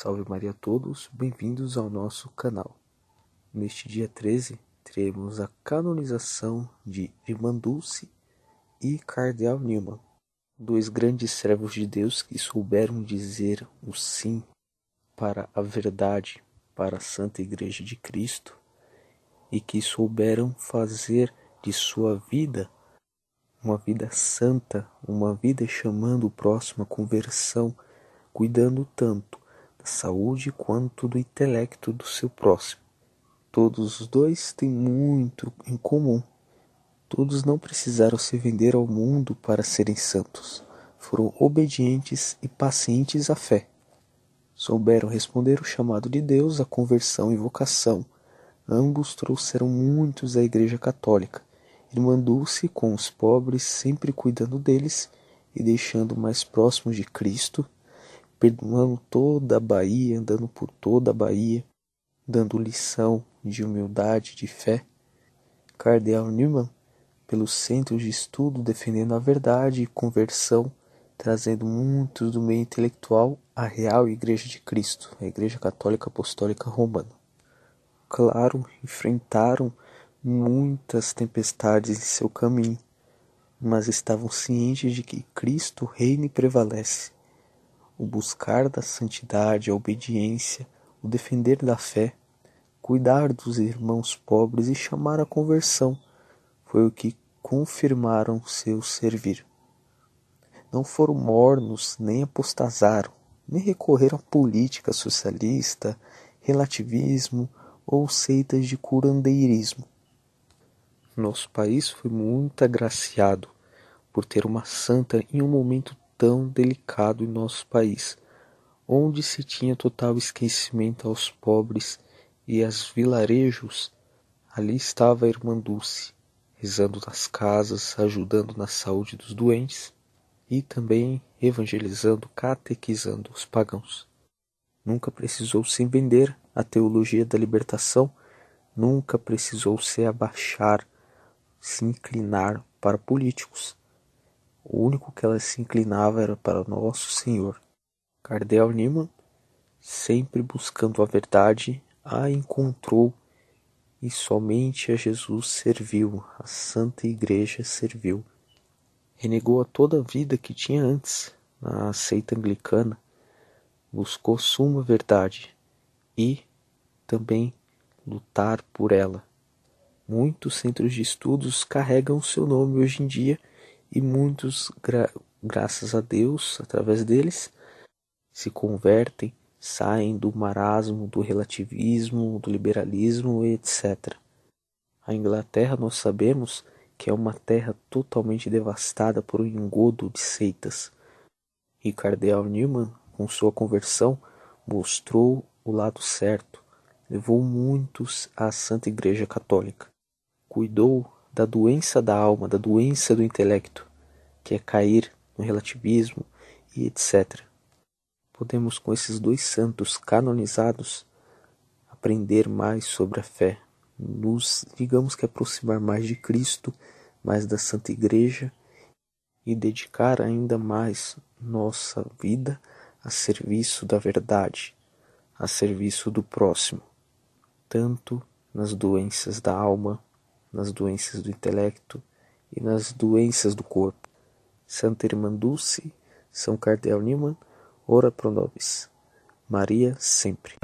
Salve Maria a todos, bem-vindos ao nosso canal. Neste dia 13, teremos a canonização de Irmã Dulce e Cardeal Newman, dois grandes servos de Deus que souberam dizer o sim para a verdade, para a Santa Igreja de Cristo e que souberam fazer de sua vida uma vida santa, uma vida chamando o próximo à conversão, cuidando tanto da saúde quanto do intelecto do seu próximo. Todos os dois têm muito em comum. Todos não precisaram se vender ao mundo para serem santos. Foram obedientes e pacientes à fé. Souberam responder o chamado de Deus à conversão e vocação. Ambos trouxeram muitos à Igreja Católica. mandou se com os pobres, sempre cuidando deles e deixando mais próximos de Cristo perdoando toda a Bahia, andando por toda a Bahia, dando lição de humildade, de fé. Cardeal Newman, pelos centros de estudo, defendendo a verdade e conversão, trazendo muitos do meio intelectual à real Igreja de Cristo, a Igreja Católica Apostólica Romana. Claro, enfrentaram muitas tempestades em seu caminho, mas estavam cientes de que Cristo reina e prevalece o buscar da santidade, a obediência, o defender da fé, cuidar dos irmãos pobres e chamar a conversão foi o que confirmaram seu servir. Não foram mornos nem apostasaram, nem recorreram à política socialista, relativismo ou seitas de curandeirismo. Nosso país foi muito agraciado por ter uma santa em um momento tão delicado em nosso país, onde se tinha total esquecimento aos pobres e aos vilarejos, ali estava a irmã Dulce, rezando nas casas, ajudando na saúde dos doentes e também evangelizando, catequizando os pagãos. Nunca precisou se vender a teologia da libertação, nunca precisou se abaixar, se inclinar para políticos o único que ela se inclinava era para Nosso Senhor. Cardel Newman, sempre buscando a verdade, a encontrou e somente a Jesus serviu, a Santa Igreja serviu. Renegou a toda a vida que tinha antes na seita anglicana, buscou suma verdade e também lutar por ela. Muitos centros de estudos carregam seu nome hoje em dia e muitos, gra graças a Deus, através deles, se convertem, saem do marasmo, do relativismo, do liberalismo, etc. A Inglaterra, nós sabemos que é uma terra totalmente devastada por um engodo de seitas. E Cardeal Newman, com sua conversão, mostrou o lado certo, levou muitos à Santa Igreja Católica, cuidou da doença da alma, da doença do intelecto, que é cair no relativismo e etc. Podemos, com esses dois santos canonizados, aprender mais sobre a fé, nos, digamos que, aproximar mais de Cristo, mais da Santa Igreja e dedicar ainda mais nossa vida a serviço da verdade, a serviço do próximo, tanto nas doenças da alma nas doenças do intelecto e nas doenças do corpo. Santa Irmã Dulce, São Cardeal Newman, ora pro nobis. Maria sempre.